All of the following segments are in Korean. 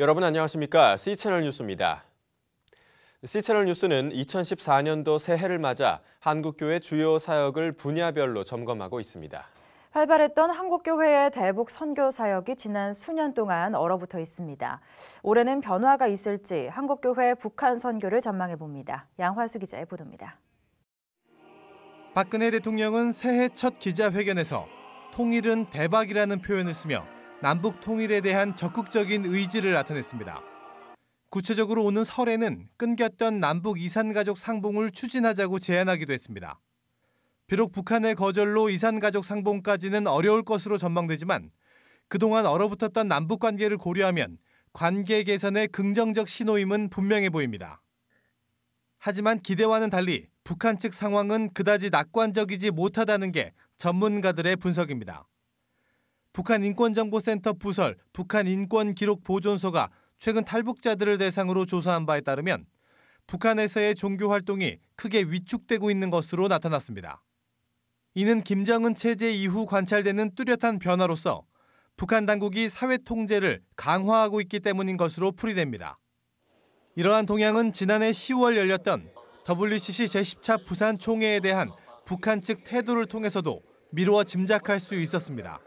여러분 안녕하십니까? C채널 뉴스입니다. C채널 뉴스는 2014년도 새해를 맞아 한국교회 주요 사역을 분야별로 점검하고 있습니다. 활발했던 한국교회의 대북 선교 사역이 지난 수년 동안 얼어붙어 있습니다. 올해는 변화가 있을지 한국교회 북한 선교를 전망해 봅니다. 양화수 기자의 보도입니다. 박근혜 대통령은 새해 첫 기자회견에서 통일은 대박이라는 표현을 쓰며 남북 통일에 대한 적극적인 의지를 나타냈습니다. 구체적으로 오는 설에는 끊겼던 남북 이산가족 상봉을 추진하자고 제안하기도 했습니다. 비록 북한의 거절로 이산가족 상봉까지는 어려울 것으로 전망되지만 그동안 얼어붙었던 남북 관계를 고려하면 관계 개선의 긍정적 신호임은 분명해 보입니다. 하지만 기대와는 달리 북한 측 상황은 그다지 낙관적이지 못하다는 게 전문가들의 분석입니다. 북한 인권정보센터 부설 북한 인권기록보존소가 최근 탈북자들을 대상으로 조사한 바에 따르면 북한에서의 종교 활동이 크게 위축되고 있는 것으로 나타났습니다. 이는 김정은 체제 이후 관찰되는 뚜렷한 변화로서 북한 당국이 사회 통제를 강화하고 있기 때문인 것으로 풀이됩니다. 이러한 동향은 지난해 10월 열렸던 WCC 제10차 부산 총회에 대한 북한 측 태도를 통해서도 미루어 짐작할 수 있었습니다.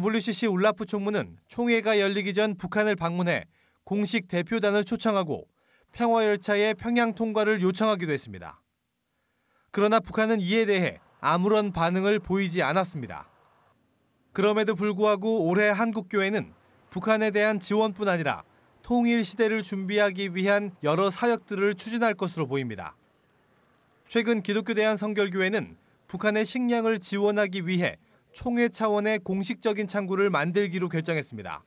WCC 울라프 총무는 총회가 열리기 전 북한을 방문해 공식 대표단을 초청하고 평화 열차의 평양 통과를 요청하기도 했습니다. 그러나 북한은 이에 대해 아무런 반응을 보이지 않았습니다. 그럼에도 불구하고 올해 한국 교회는 북한에 대한 지원뿐 아니라 통일 시대를 준비하기 위한 여러 사역들을 추진할 것으로 보입니다. 최근 기독교 대한 성결교회는 북한의 식량을 지원하기 위해 총회 차원의 공식적인 창구를 만들기로 결정했습니다.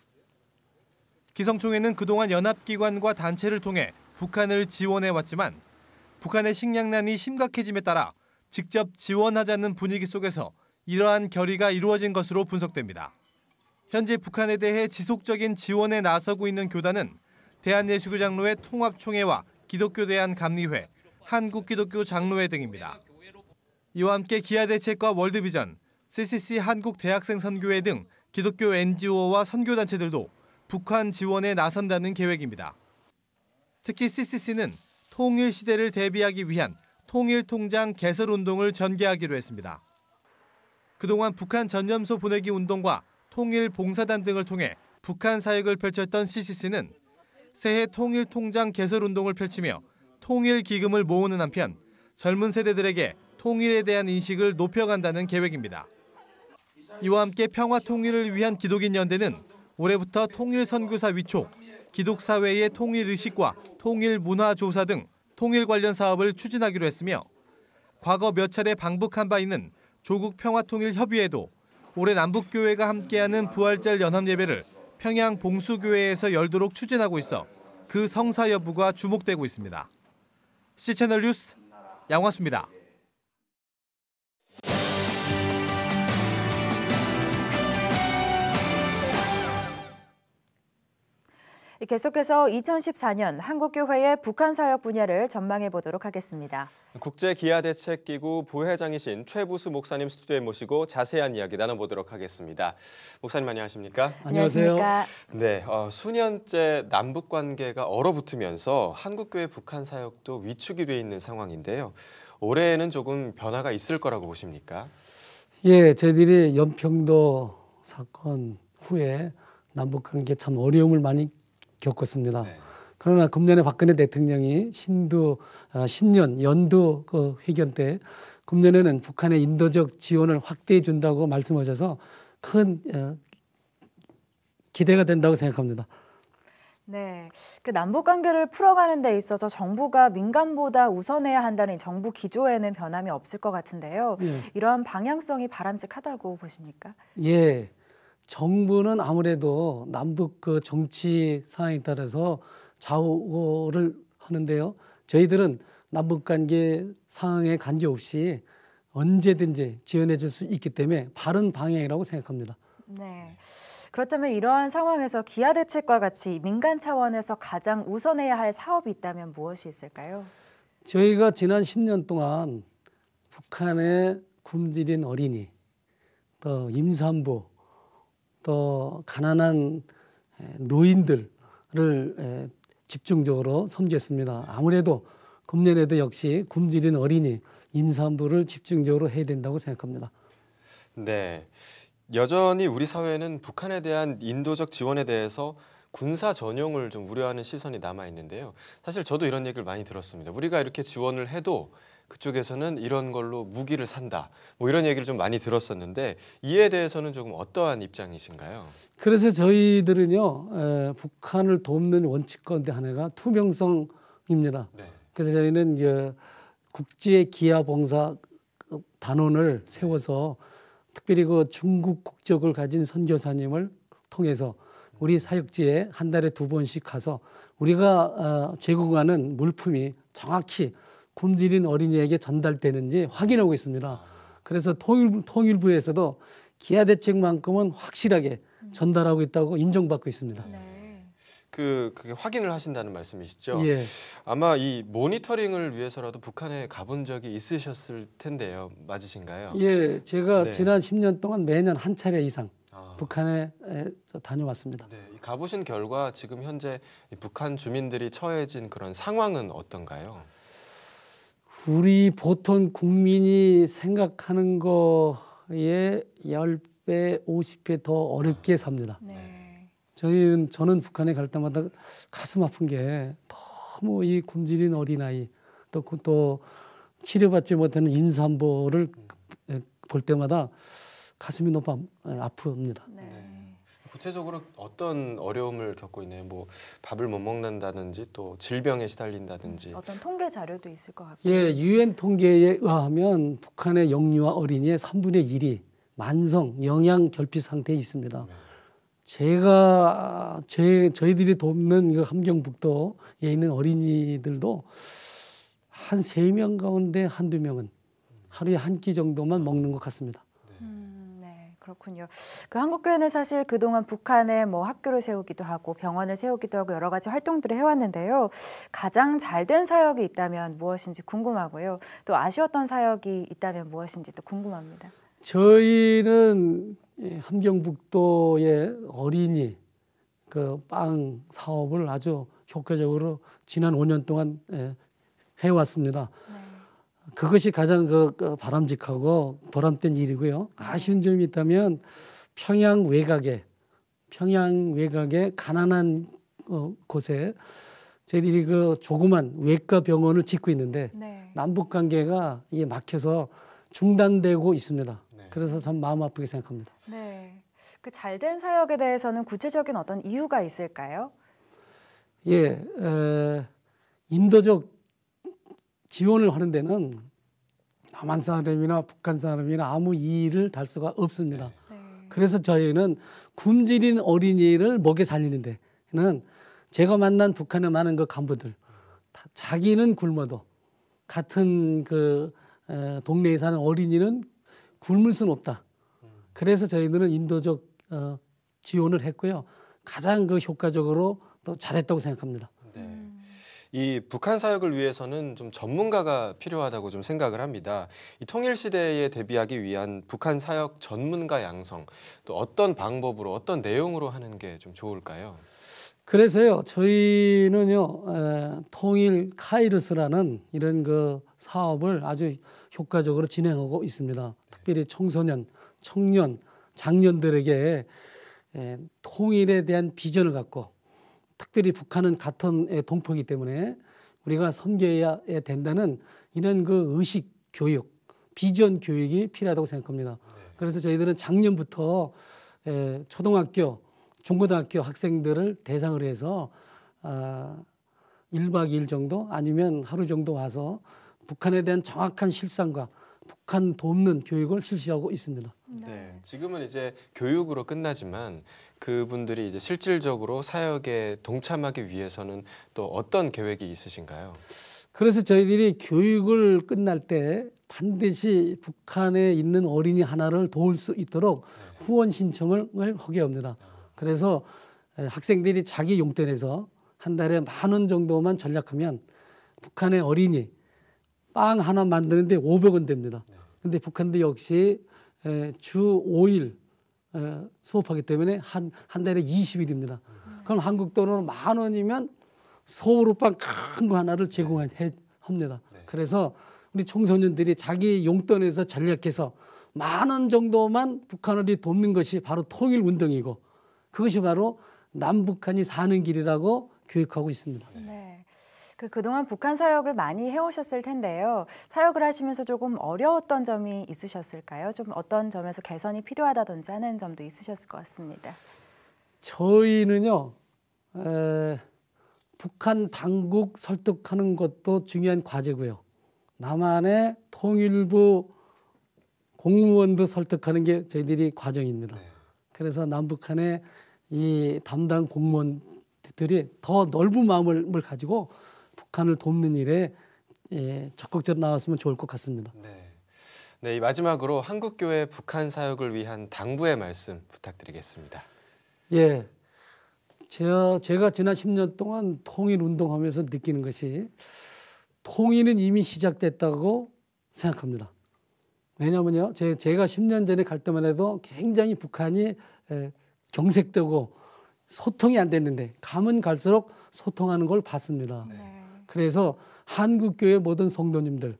기성총회는 그동안 연합기관과 단체를 통해 북한을 지원해왔지만 북한의 식량난이 심각해짐에 따라 직접 지원하자는 분위기 속에서 이러한 결의가 이루어진 것으로 분석됩니다. 현재 북한에 대해 지속적인 지원에 나서고 있는 교단은 대한예수교 장로회 통합총회와 기독교 대한 감리회, 한국기독교 장로회 등입니다. 이와 함께 기아대책과 월드비전, CCC 한국대학생선교회 등 기독교 NGO와 선교단체들도 북한 지원에 나선다는 계획입니다. 특히 CCC는 통일 시대를 대비하기 위한 통일통장 개설 운동을 전개하기로 했습니다. 그동안 북한 전염소 보내기 운동과 통일 봉사단 등을 통해 북한 사역을 펼쳤던 CCC는 새해 통일 통장 개설 운동을 펼치며 통일 기금을 모으는 한편 젊은 세대들에게 통일에 대한 인식을 높여간다는 계획입니다. 이와 함께 평화 통일을 위한 기독인 연대는 올해부터 통일 선교사 위촉, 기독 사회의 통일 의식과 통일 문화 조사 등 통일 관련 사업을 추진하기로 했으며 과거 몇 차례 방북한 바 있는 조국 평화통일협의회도 올해 남북교회가 함께하는 부활절 연합예배를 평양 봉수교회에서 열도록 추진하고 있어 그 성사 여부가 주목되고 있습니다. 시채널 뉴스 양화수입니다. 계속해서 2014년 한국교회의 북한 사역 분야를 전망해 보도록 하겠습니다. 국제기아대책기구 부회장이신 최부수 목사님 스튜디오에 모시고 자세한 이야기 나눠보도록 하겠습니다. 목사님 안녕하십니까? 안녕하세요. 네, 어, 수년째 남북 관계가 얼어붙으면서 한국교회 북한 사역도 위축이 돼 있는 상황인데요. 올해에는 조금 변화가 있을 거라고 보십니까? 예, 저희들이 연평도 사건 후에 남북 관계 참 어려움을 많이 겪었습니다. 네. 그러나 금년에 박근혜 대통령이 신도 아, 신년 연도 그 회견 때 금년에는 북한의 인도적 지원을 확대해 준다고 말씀하셔서 큰 어, 기대가 된다고 생각합니다. 네, 그 남북 관계를 풀어가는 데 있어서 정부가 민간보다 우선해야 한다는 정부 기조에는 변함이 없을 것 같은데요. 예. 이러한 방향성이 바람직하다고 보십니까? 예, 정부는 아무래도 남북 그 정치 상황에 따라서 좌우를 하는데요. 저희들은 남북 관계 상황에 관계없이 언제든지 지원해 줄 수 있기 때문에 바른 방향이라고 생각합니다. 네. 그렇다면 이러한 상황에서 기아 대책과 같이 민간 차원에서 가장 우선해야 할 사업이 있다면 무엇이 있을까요? 저희가 지난 10년 동안 북한의 굶주린 어린이, 또 임산부, 또 가난한 노인들을 집중적으로 섬겼습니다. 아무래도 금년에도 역시 굶주린 어린이 임산부를 집중적으로 해야 된다고 생각합니다. 네. 여전히 우리 사회는 북한에 대한 인도적 지원에 대해서 군사 전용을 좀 우려하는 시선이 남아 있는데요. 사실 저도 이런 얘기를 많이 들었습니다. 우리가 이렇게 지원을 해도 그쪽에서는 이런 걸로 무기를 산다. 뭐 이런 얘기를 좀 많이 들었었는데 이에 대해서는 조금 어떠한 입장이신가요? 그래서 저희들은요 에, 북한을 돕는 원칙 가운데 하나가 투명성입니다. 네. 그래서 저희는 이제 국제 기아 봉사 단원을 네. 세워서 특별히 그 중국 국적을 가진 선교사님을 통해서 우리 사역지에 한 달에 두 번씩 가서 우리가 어, 제공하는 물품이 정확히 굶주린 어린이에게 전달되는지 확인하고 있습니다. 그래서 통일, 통일부에서도 기아 대책만큼은 확실하게 전달하고 있다고 인정받고 있습니다. 네. 그 그게 확인을 하신다는 말씀이시죠? 예. 아마 이 모니터링을 위해서라도 북한에 가본 적이 있으셨을 텐데요, 맞으신가요? 예, 제가 네. 지난 10년 동안 매년 한 차례 이상 아. 북한에 다녀왔습니다. 네, 가보신 결과 지금 현재 북한 주민들이 처해진 그런 상황은 어떤가요? 우리 보통 국민이 생각하는 거에 10배, 50배 더 어렵게 아, 삽니다. 네. 저희는, 저는 북한에 갈 때마다 가슴 아픈 게 너무 이 굶주린 어린아이, 또, 그 또 치료받지 못하는 임산부를 네. 볼 때마다 가슴이 너무 아, 아픕니다. 네. 구체적으로 어떤 어려움을 겪고 있나요? 뭐 밥을 못 먹는다든지 또 질병에 시달린다든지 음, 어떤 통계 자료도 있을 것 같고요. 예, 유엔 통계에 의하면 북한의 영유아 어린이의 3분의 1이 만성 영양 결핍 상태에 있습니다. 네. 제가 제 저희들이 돕는 그 함경북도에 있는 어린이들도 한 세 명 가운데 한두 명은 하루에 한 끼 정도만 먹는 것 같습니다. 네. 음. 그렇군요. 그 한국교회는 사실 그동안 북한에 뭐 학교를 세우기도 하고 병원을 세우기도 하고 여러 가지 활동들을 해왔는데요. 가장 잘 된 사역이 있다면 무엇인지 궁금하고요. 또 아쉬웠던 사역이 있다면 무엇인지 또 궁금합니다. 저희는 함경북도의 어린이 그 빵 사업을 아주 효과적으로 지난 5년 동안 예, 해왔습니다. 음. 그것이 가장 그, 그 바람직하고 보람된 일이고요. 아쉬운 점이 있다면 평양 외곽에 평양 외곽에 가난한 어, 곳에 저희들이 그 조그만 외과 병원을 짓고 있는데 네. 남북 관계가 이게 막혀서 중단되고 있습니다. 네. 그래서 참 마음 아프게 생각합니다. 네. 그 잘 된 사역에 대해서는 구체적인 어떤 이유가 있을까요? 예, 에, 인도적 지원을 하는 데는 남한 사람이나 북한 사람이나 아무 이의를 달 수가 없습니다. 네. 그래서 저희는 굶주린 어린이를 먹여 살리는데는 제가 만난 북한의 많은 그 간부들 자기는 굶어도 같은 그 동네에 사는 어린이는 굶을 수는 없다. 그래서 저희들은 인도적 어, 지원을 했고요. 가장 그 효과적으로 또 잘했다고 생각합니다. 네. 이 북한 사역을 위해서는 좀 전문가가 필요하다고 좀 생각을 합니다. 이 통일 시대에 대비하기 위한 북한 사역 전문가 양성 또 어떤 방법으로 어떤 내용으로 하는 게 좀 좋을까요? 그래서요 저희는요 에, 통일 카이르스라는 이런 그 사업을 아주 효과적으로 진행하고 있습니다. 네. 특별히 청소년, 청년, 장년들에게 에, 통일에 대한 비전을 갖고 특별히 북한은 같은 동포이기 때문에 우리가 섬겨야 된다는 이런 그 의식 교육, 비전 교육이 필요하다고 생각합니다. 네. 그래서 저희들은 작년부터 초등학교, 중고등학교 학생들을 대상으로 해서 아, 1박 2일 정도 아니면 하루 정도 와서 북한에 대한 정확한 실상과 북한 돕는 교육을 실시하고 있습니다. 네. 지금은 이제 교육으로 끝나지만 그분들이 이제 실질적으로 사역에 동참하기 위해서는 또 어떤 계획이 있으신가요? 그래서 저희들이 교육을 끝날 때 반드시 북한에 있는 어린이 하나를 도울 수 있도록 네. 후원 신청을 하게 합니다. 아. 그래서 학생들이 자기 용돈에서 한 달에 만 원 정도만 전략하면 북한의 어린이 빵 하나 만드는데 오백 원 됩니다. 네. 근데 북한도 역시 주 오일 수업하기 때문에 한, 한 달에 20일입니다. 그럼 한국 돈으로 만 원이면 소울빵 큰거 하나를 제공 합니다. 네. 그래서 우리 청소년들이 자기 용돈에서 전략해서 만 원 정도만 북한을 돕는 것이 바로 통일 운동이고 그것이 바로 남북한이 사는 길이라고 교육하고 있습니다. 네. 그 그동안 북한 사역을 많이 해오셨을 텐데요. 사역을 하시면서 조금 어려웠던 점이 있으셨을까요? 좀 어떤 점에서 개선이 필요하다든지 하는 점도 있으셨을 것 같습니다. 저희는요. 에, 북한 당국 설득하는 것도 중요한 과제고요. 남한의 통일부 공무원도 설득하는 게 저희들이 과정입니다. 네. 그래서 남북한의 이 담당 공무원들이 더 넓은 마음을 가지고 북한을 돕는 일에 예, 적극적으로 나왔으면 좋을 것 같습니다. 네. 네, 마지막으로 한국교회 북한 사역을 위한 당부의 말씀 부탁드리겠습니다. 예. 제가, 제가 지난 10년 동안 통일 운동하면서 느끼는 것이 통일은 이미 시작됐다고 생각합니다. 왜냐면요, 제, 제가 10년 전에 갈 때만 해도 굉장히 북한이 에, 예, 경색되고 소통이 안 됐는데, 가면 갈수록 소통하는 걸 봤습니다. 네. 그래서 한국교회 모든 성도님들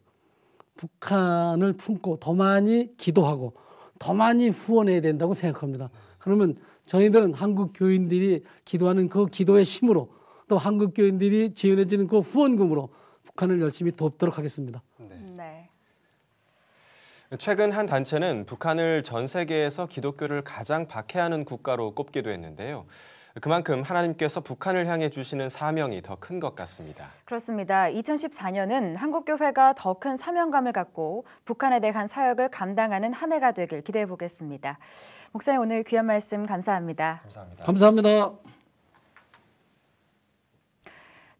북한을 품고 더 많이 기도하고 더 많이 후원해야 된다고 생각합니다. 그러면 저희들은 한국 교인들이 기도하는 그 기도의 힘으로 또 한국 교인들이 지원해지는 그 후원금으로 북한을 열심히 돕도록 하겠습니다. 네. 네. 최근 한 단체는 북한을 전 세계에서 기독교를 가장 박해하는 국가로 꼽기도 했는데요. 그만큼 하나님께서 북한을 향해 주시는 사명이 더 큰 것 같습니다. 그렇습니다. 2014년은 한국교회가 더 큰 사명감을 갖고 북한에 대한 사역을 감당하는 한 해가 되길 기대해 보겠습니다. 목사님 오늘 귀한 말씀 감사합니다. 감사합니다. 감사합니다.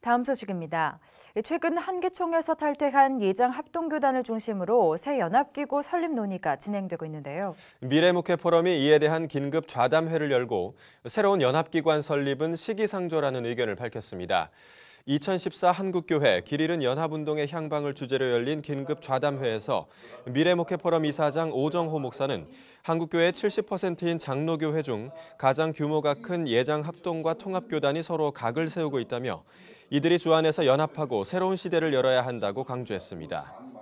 다음 소식입니다. 최근 한기총에서 탈퇴한 예장 합동교단을 중심으로 새 연합기구 설립 논의가 진행되고 있는데요. 미래목회 포럼이 이에 대한 긴급 좌담회를 열고 새로운 연합기관 설립은 시기상조라는 의견을 밝혔습니다. 2014 한국교회 길 잃은 연합운동의 향방을 주제로 열린 긴급 좌담회에서 미래목회포럼 이사장 오정호 목사는 한국교회 70%인 장로교회 중 가장 규모가 큰 예장 합동과 통합교단이 서로 각을 세우고 있다며 이들이 주안에서 연합하고 새로운 시대를 열어야 한다고 강조했습니다.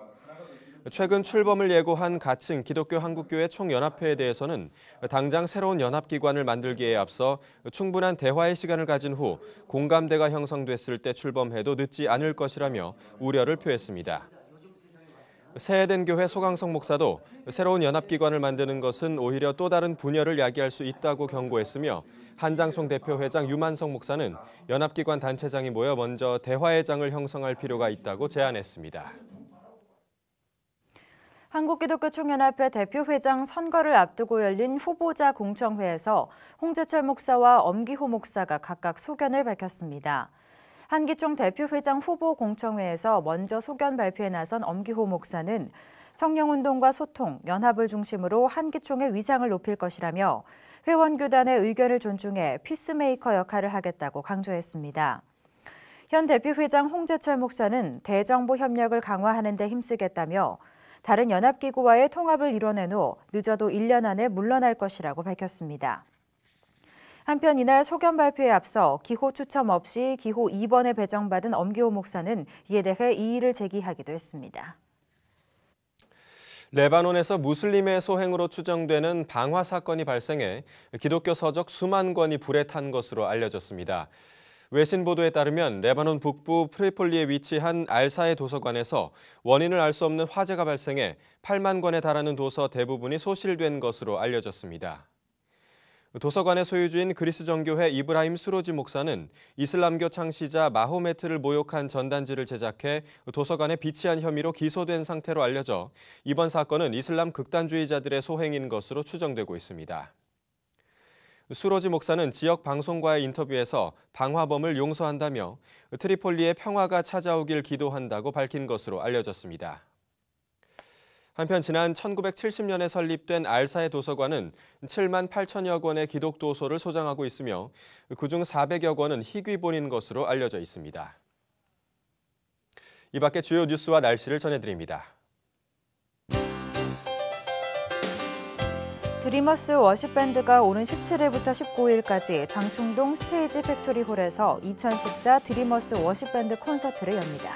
최근 출범을 예고한 가칭 기독교 한국교회 총연합회에 대해서는 당장 새로운 연합기관을 만들기에 앞서 충분한 대화의 시간을 가진 후 공감대가 형성됐을 때 출범해도 늦지 않을 것이라며 우려를 표했습니다. 새해된 교회 소강성 목사도 새로운 연합기관을 만드는 것은 오히려 또 다른 분열을 야기할 수 있다고 경고했으며 한장총 대표 회장 유만성 목사는 연합기관 단체장이 모여 먼저 대화의 장을 형성할 필요가 있다고 제안했습니다. 한국기독교총연합회 대표회장 선거를 앞두고 열린 후보자 공청회에서 홍재철 목사와 엄기호 목사가 각각 소견을 밝혔습니다. 한기총 대표회장 후보 공청회에서 먼저 소견 발표에 나선 엄기호 목사는 성령운동과 소통, 연합을 중심으로 한기총의 위상을 높일 것이라며 회원교단의 의견을 존중해 피스메이커 역할을 하겠다고 강조했습니다. 현 대표회장 홍재철 목사는 대정부 협력을 강화하는 데 힘쓰겠다며 다른 연합기구와의 통합을 이뤄낸 후 늦어도 1년 안에 물러날 것이라고 밝혔습니다. 한편 이날 소견 발표에 앞서 기호 추첨 없이 기호 2번에 배정받은 엄기호 목사는 이에 대해 이의를 제기하기도 했습니다. 레바논에서 무슬림의 소행으로 추정되는 방화 사건이 발생해 기독교 서적 수만 권이 불에 탄 것으로 알려졌습니다. 외신 보도에 따르면 레바논 북부 프리폴리에 위치한 알사의 도서관에서 원인을 알 수 없는 화재가 발생해 8만 권에 달하는 도서 대부분이 소실된 것으로 알려졌습니다. 도서관의 소유주인 그리스 정교회 이브라임 수로지 목사는 이슬람교 창시자 마호메트를 모욕한 전단지를 제작해 도서관에 비치한 혐의로 기소된 상태로 알려져 이번 사건은 이슬람 극단주의자들의 소행인 것으로 추정되고 있습니다. 수로지 목사는 지역 방송과의 인터뷰에서 방화범을 용서한다며 트리폴리의 평화가 찾아오길 기도한다고 밝힌 것으로 알려졌습니다. 한편 지난 1970년에 설립된 알사의 도서관은 7만 8천여 권의 기독도서를 소장하고 있으며 그 중 400여 권은 희귀본인 것으로 알려져 있습니다. 이 밖에 주요 뉴스와 날씨를 전해드립니다. 드리머스 워십밴드가 오는 17일부터 19일까지 장충동 스테이지 팩토리홀에서 2014 드리머스 워십밴드 콘서트를 엽니다.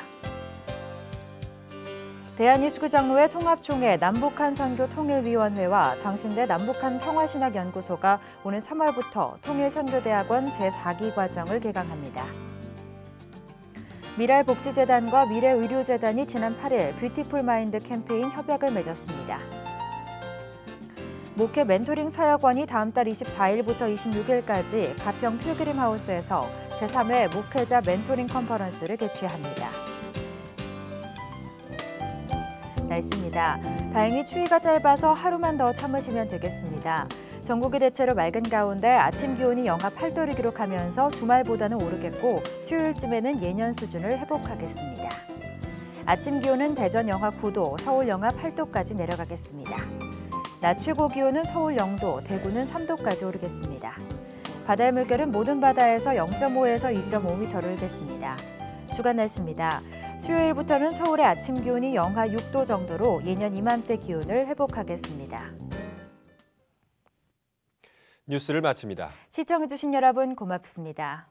대한예수교장로회 통합총회 남북한 선교 통일위원회와 장신대 남북한 평화신학연구소가 오는 3월부터 통일선교대학원 제4기 과정을 개강합니다. 미랄복지재단과 미래의료재단이 지난 8일 뷰티풀 마인드 캠페인 협약을 맺었습니다. 목회 멘토링 사역원이 다음 달 24일부터 26일까지 가평 필그림 하우스에서 제3회 목회자 멘토링 컨퍼런스를 개최합니다. 날씨입니다. 다행히 추위가 짧아서 하루만 더 참으시면 되겠습니다. 전국이 대체로 맑은 가운데 아침 기온이 영하 8도를 기록하면서 주말보다는 오르겠고 수요일쯤에는 예년 수준을 회복하겠습니다. 아침 기온은 대전 영하 9도, 서울 영하 8도까지 내려가겠습니다. 낮 최고 기온은 서울 0도, 대구는 3도까지 오르겠습니다. 바다의 물결은 모든 바다에서 0.5에서 2.5m를 겠습니다. 주간 날씨입니다. 수요일부터는 서울의 아침 기온이 영하 6도 정도로 예년 이맘때 기온을 회복하겠습니다. 뉴스를 마칩니다. 시청해주신 여러분 고맙습니다.